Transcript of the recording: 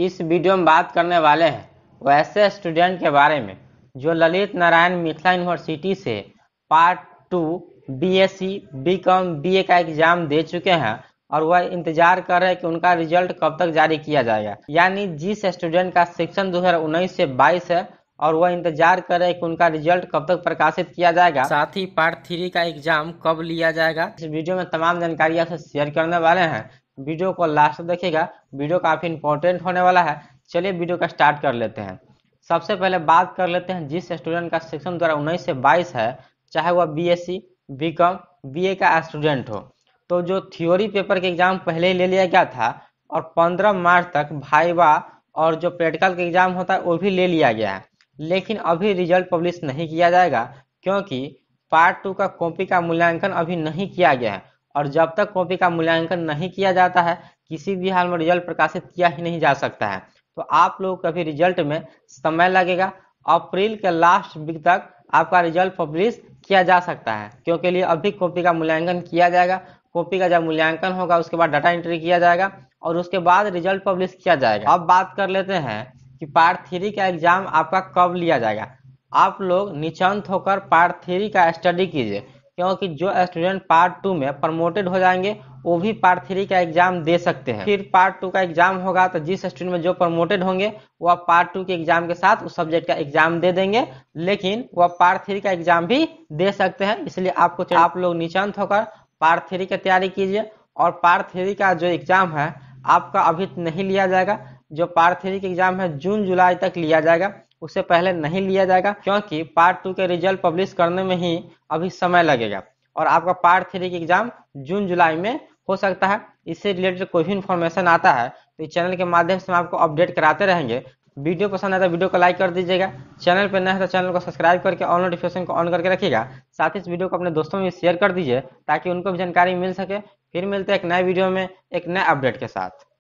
इस वीडियो में बात करने वाले हैं वो ऐसे स्टूडेंट के बारे में जो ललित नारायण मिथिला यूनिवर्सिटी से part two B S C B com B A का एग्जाम दे चुके हैं और वह इंतजार कर रहे हैं कि उनका रिजल्ट कब तक जारी किया जाएगा यानी जिस स्टूडेंट का सेक्शन उन्नीस से बाईस है और वह इंतजार कर रहे हैं कि उनका रिजल्ट कब तक प्रकाशित किया जाएगा साथ ही पार्ट थ्री का एग्जाम कब लिया जाएगा इस वीडियो में तमाम जानकारी आपसे शेयर करने वाले हैं वीडियो को लास्ट देखिएगा वीडियो काफी इंपॉर्टेंट होने वाला है चलिए वीडियो का स्टार्ट कर लेते हैं सबसे पहले बात कर लेते हैं जिस स्टूडेंट का सेक्शन द्वारा उन्नीस से बाईस है चाहे वह B S C B com B A का स्टूडेंट हो तो जो थ्योरी पेपर के एग्जाम पहले ही ले लिया गया था और 15 मार्च तक भाईवा और जो प्रैक्टिकल का एग्जाम होता है वो भी ले लिया गया है लेकिन अभी रिजल्ट पब्लिश नहीं किया जाएगा क्योंकि पार्ट टू का कॉपी का मूल्यांकन अभी नहीं किया गया है और जब तक कॉपी का मूल्यांकन नहीं किया जाता है किसी भी हाल में रिजल्ट प्रकाशित किया ही नहीं जा सकता है तो आप लोग भी रिजल्ट में समय लगेगा अप्रैल के लास्ट वीक तक आपका रिजल्ट पब्लिश किया जा सकता है क्योंकि लिए अभी कॉपी का मूल्यांकन किया जाएगा कॉपी का जब मूल्यांकन होगा उसके बाद डाटा एंट्री किया जाएगा और उसके बाद रिजल्ट पब्लिश किया जाएगा अब बात कर लेते हैं कि पार्ट थ्री का एग्जाम आपका कब लिया जाएगा आप लोग निचंत होकर पार्ट थ्री का स्टडी कीजिए क्योंकि जो स्टूडेंट पार्ट टू में प्रमोटेड हो जाएंगे वो भी पार्ट थ्री का एग्जाम दे सकते हैं फिर पार्ट टू का एग्जाम होगा तो जिस स्टूडेंट में जो प्रमोटेड होंगे वह पार्ट टू के एग्जाम के साथ उस सब्जेक्ट का एग्जाम दे देंगे लेकिन वह पार्ट थ्री का एग्जाम भी दे सकते हैं इसलिए आपको आप लोग निशांत होकर पार्ट थ्री की तैयारी कीजिए और पार्ट थ्री का जो एग्जाम है आपका अभी नहीं लिया जाएगा जो पार्ट थ्री का एग्जाम है जून जुलाई तक लिया जाएगा उससे पहले नहीं लिया जाएगा क्योंकि पार्ट टू के रिजल्ट पब्लिश करने में ही अभी समय लगेगा और आपका पार्ट थ्री की एग्जाम जून जुलाई में हो सकता है इससे रिलेटेड कोई भी इन्फॉर्मेशन आता है तो चैनल के माध्यम से हम आपको अपडेट कराते रहेंगे वीडियो पसंद आए तो वीडियो को लाइक कर दीजिएगा चैनल पर है तो चैनल को सब्सक्राइब करके ऑल नोटिफिकेशन को ऑन करके रखिएगा साथ ही इस वीडियो को अपने दोस्तों में शेयर कर दीजिए ताकि उनको भी जानकारी मिल सके फिर मिलते हैं एक नए वीडियो में एक नए अपडेट के साथ